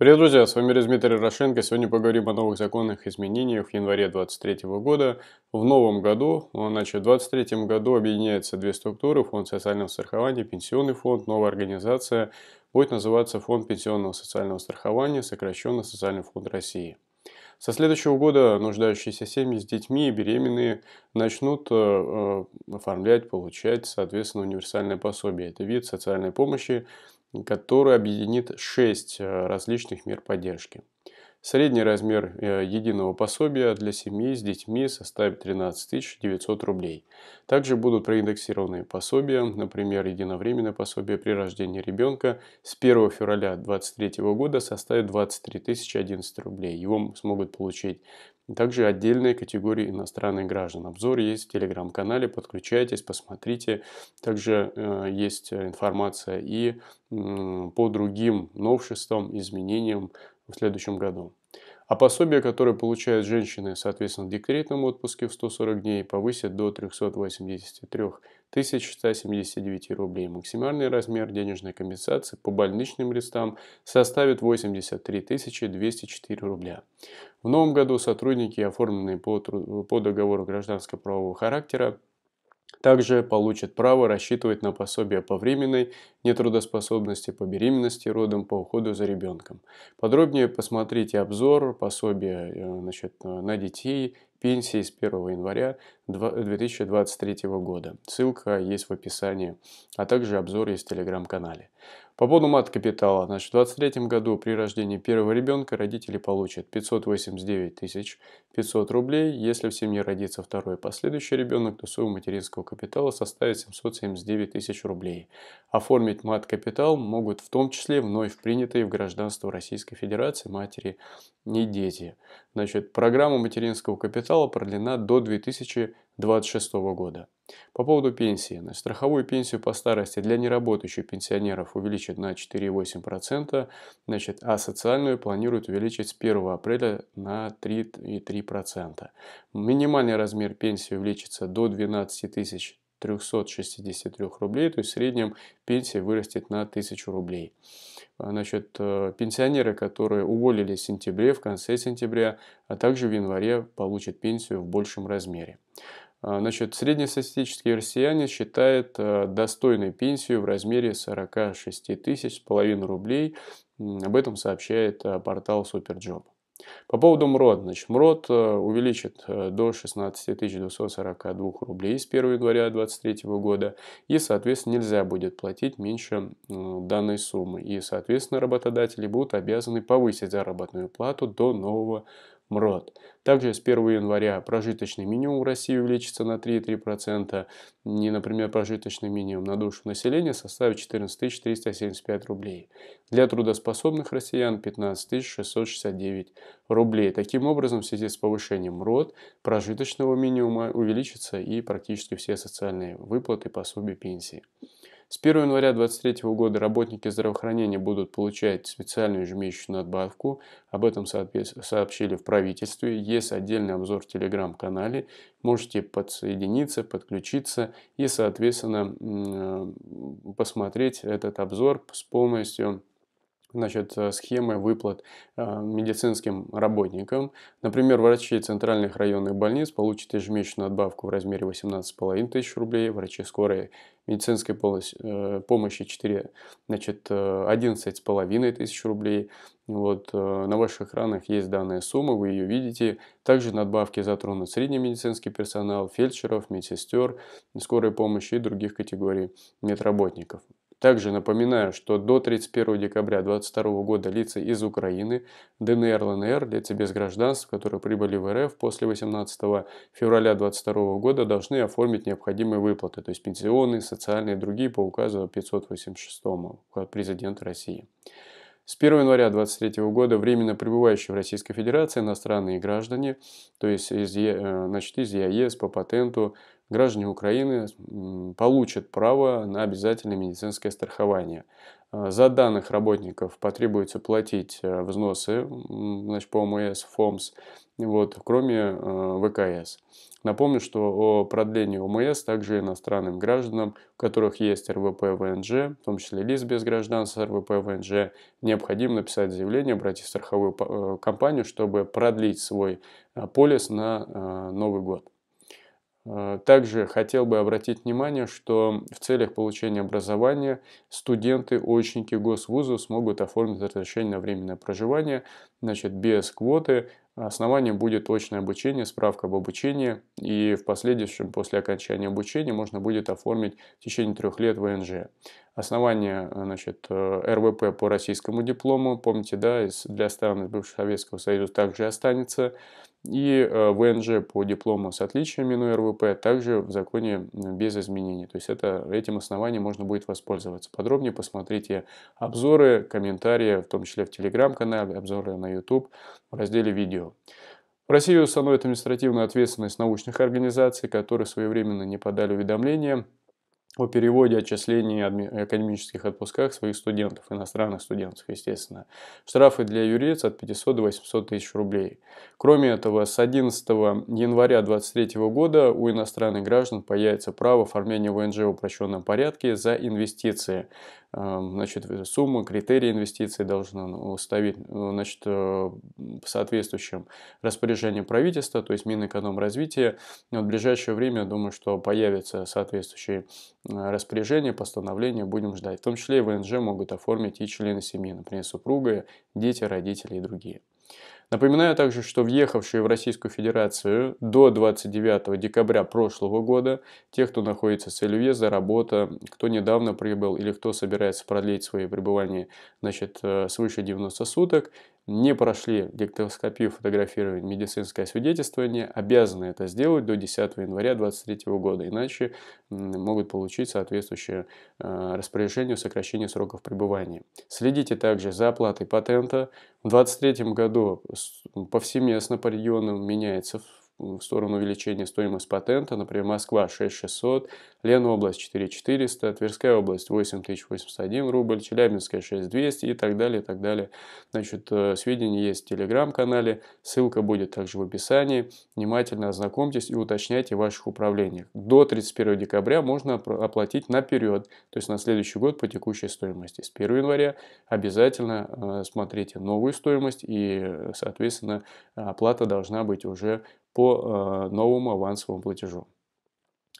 Привет, друзья, с вами Дмитрий Рошенко. Сегодня поговорим о новых законных изменениях в январе 2023 года. В новом году, значит, ну, в 2023 году объединяются две структуры, фонд социального страхования, пенсионный фонд, новая организация, будет называться Фонд пенсионного социального страхования, сокращенно Социальный фонд России. Со следующего года нуждающиеся семьи с детьми и беременные начнут э, э оформлять, получать, соответственно, универсальное пособие. Это вид социальной помощи, который объединит 6 э, различных мер поддержки. Средний размер э, единого пособия для семьи с детьми составит 13 900 рублей. Также будут проиндексированы пособия, например, единовременное пособие при рождении ребенка с 1 февраля 2023 года составит 23 011 рублей. Его смогут получить также отдельные категории иностранных граждан. Обзор есть в телеграм-канале, подключайтесь, посмотрите. Также э, есть э, информация и э, по другим новшествам, изменениям в следующем году. А пособие, которое получают женщины, соответственно, в декретном отпуске в 140 дней, повысит до 383 1179 рублей. Максимальный размер денежной компенсации по больничным листам составит 83 204 рубля. В новом году сотрудники, оформленные по, по договору гражданского правового характера, также получат право рассчитывать на пособие по временной нетрудоспособности, по беременности, родам, по уходу за ребенком. Подробнее посмотрите обзор пособия э, значит, на детей, пенсии с 1 января 2023 года. Ссылка есть в описании, а также обзор есть в телеграм-канале. По поводу мат-капитала. Значит, в 2023 году при рождении первого ребенка родители получат 589 тысяч 500 рублей. Если в семье родится второй последующий ребенок, то сумма материнского капитала составит 779 тысяч рублей. Оформить мат-капитал могут в том числе вновь принятые в гражданство Российской Федерации матери не дети. Значит, программа материнского капитала продлена до 2000 2026 года. По поводу пенсии. На страховую пенсию по старости для неработающих пенсионеров увеличат на 4,8%, значит, а социальную планируют увеличить с 1 апреля на 3,3%. Минимальный размер пенсии увеличится до 12 тысяч 363 рублей, то есть в среднем пенсия вырастет на 1000 рублей. Значит, а э, пенсионеры, которые уволились в сентябре, в конце сентября, а также в январе получат пенсию в большем размере. Значит, а среднестатистический россияне считает э, достойной пенсию в размере 46 тысяч с половиной рублей. Об этом сообщает э, портал Суперджоп. По поводу МРОД. Значит, МРОД э, увеличит э, до 16 242 рублей с 1 января 2023 года. И, соответственно, нельзя будет платить меньше данной суммы. И, соответственно, работодатели будут обязаны повысить заработную плату до нового МРОД. Также с 1 января прожиточный минимум в России увеличится на 3,3%, и, например, прожиточный минимум на душу населения составит 14 375 рублей. Для трудоспособных россиян 15 669 рублей. Таким образом, в связи с повышением МРОД прожиточного минимума увеличится и практически все социальные выплаты, пособия, пенсии. С 1 января 2023 года работники здравоохранения будут получать специальную ежемесячную надбавку. Об этом сообщили в правительстве. Есть отдельный обзор в телеграм-канале. Можете подсоединиться, подключиться и, соответственно, э, посмотреть этот обзор с помощью значит, э, схемы выплат э, медицинским работникам. Например, врачи центральных районных больниц получат ежемесячную надбавку в размере 18,5 тысяч рублей, врачи скорой медицинской э, помощи 4, значит, 11,5 тысяч рублей. Вот, на ваших экранах есть данная сумма, вы ее видите. Также надбавки затронут средний медицинский персонал, фельдшеров, медсестер, скорой помощи и других категорий медработников. Также напоминаю, что до 31 декабря 2022 года лица из Украины, ДНР, ЛНР, лица без гражданства, которые прибыли в РФ после 18 февраля 2022 года, должны оформить необходимые выплаты, то есть пенсионные, социальные и другие по указу 586 президента России. С 1 января 2023 года временно пребывающие в Российской Федерации иностранные граждане, то есть из, э, значит, из ЕАЭС по патенту, граждане Украины получат право на обязательное медицинское страхование. Э, за данных работников потребуется платить э, взносы значит, по ОМС, ФОМС, вот, кроме э, ВКС. Напомню, что о продлении ОМС также иностранным гражданам, у которых есть РВП ВНЖ, в том числе лиц без гражданства РВП ВНЖ, необходимо написать заявление, обратиться в страховую компанию, чтобы продлить свой полис на Новый год. Э, также хотел бы обратить внимание, что в целях получения образования студенты, очники госвуза смогут оформить разрешение на временное проживание значит, без квоты. Основанием будет очное обучение, справка об обучении. И в последующем, после окончания обучения, можно будет оформить в течение трех лет ВНЖ. Основание э, значит, э, РВП по российскому диплому, помните, да, для стран бывшего Советского Союза также останется. И э, ВНЖ по диплому с отличием отличиями РВП также в законе без изменений. То есть это, этим основанием можно будет воспользоваться. Подробнее посмотрите обзоры, комментарии, в том числе в Телеграм-канале, обзоры на YouTube в разделе «Видео». В России установят административную ответственность научных организаций, которые своевременно не подали уведомления о переводе отчислений и академических отпусках своих студентов, иностранных студентов, естественно. Штрафы для юриц от 500 до 800 тысяч рублей. Кроме этого, с 11 января 2023 года у иностранных граждан появится право оформления ВНЖ в упрощенном порядке за инвестиции. Эм, значит, сумма, критерии инвестиций должна уставить ну, э, значит, э, соответствующим распоряжениям правительства, то есть Минэкономразвития. Вот в ближайшее время, думаю, что появятся соответствующие э, распоряжения, постановления, будем ждать. В том числе и ВНЖ могут оформить и члены семьи, например, супруга, дети, родители и другие. Напоминаю также, что въехавшие в Российскую Федерацию до 29 декабря прошлого года, те, кто находится в целью въезда, работа, кто недавно прибыл или кто собирается продлить свое пребывание, значит, э, свыше 90 суток, не прошли дактилоскопию, фотографирование, медицинское свидетельствование, обязаны это сделать до 10 января 2023 года, иначе могут получить соответствующее э, распоряжение о сокращении сроков пребывания. Следите также за оплатой патента. В 2023 году повсеместно по регионам меняется в сторону увеличения стоимости патента. Например, Москва 6600, Ленобласть 4400, Тверская область 8081 рубль, Челябинская 6200 и так далее, и так далее. Значит, э, сведения есть в Телеграм-канале, ссылка будет также в описании. Внимательно ознакомьтесь и уточняйте в ваших управлениях. До 31 декабря можно оплатить наперед, то есть на следующий год по текущей стоимости. С 1 января обязательно э, смотрите новую стоимость и, э, соответственно, оплата должна быть уже по э, новому авансовому платежу.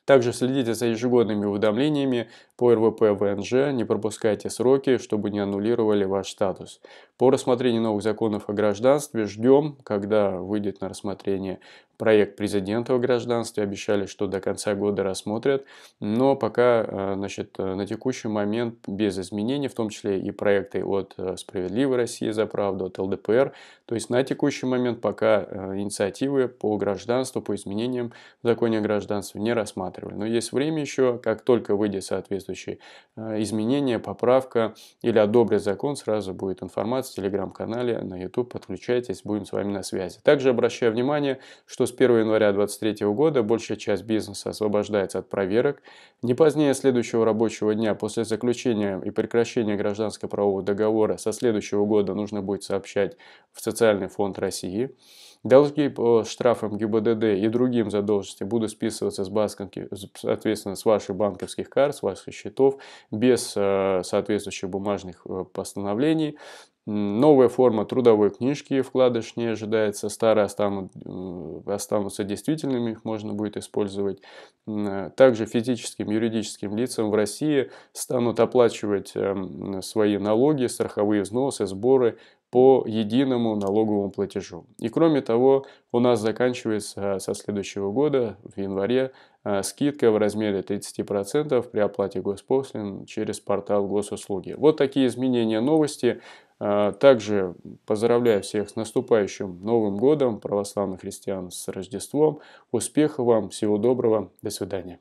Также следите за ежегодными уведомлениями по РВП ВНЖ, не пропускайте сроки, чтобы не аннулировали ваш статус. По рассмотрению новых законов о гражданстве ждем, когда выйдет на рассмотрение проект президента о гражданстве. Обещали, что до конца года рассмотрят, но пока э, значит, на текущий момент без изменений, в том числе и проекты от э, «Справедливой России за правду», от ЛДПР, то есть на текущий момент пока э, инициативы по гражданству, по изменениям в законе о гражданстве не рассматривали. Но есть время еще, как только выйдет соответствующие э, изменение, поправка или одобрит закон, сразу будет информация в телеграм-канале, на YouTube. Подключайтесь, будем с вами на связи. Также обращаю внимание, что с 1 января 2023 года большая часть бизнеса освобождается от проверок. Не позднее следующего рабочего дня после заключения и прекращения гражданского правового договора со следующего года нужно будет сообщать в социальных социальный фонд России. Долги по штрафам ГИБДД и другим задолженности будут списываться с банковских, соответственно, с ваших банковских карт, с ваших счетов, без э, соответствующих бумажных э, постановлений. Новая форма трудовой книжки вкладыш не ожидается, старые останут, останутся действительными, их можно будет использовать. Э, также физическим, юридическим лицам в России станут оплачивать эм, свои налоги, страховые взносы, сборы по единому налоговому платежу. И кроме того, у нас заканчивается э, со следующего года, в январе, э, скидка в размере 30% при оплате госпослин через портал госуслуги. Вот такие изменения новости. Э, также поздравляю всех с наступающим Новым годом, православных христиан с Рождеством. Успехов вам, всего доброго, до свидания.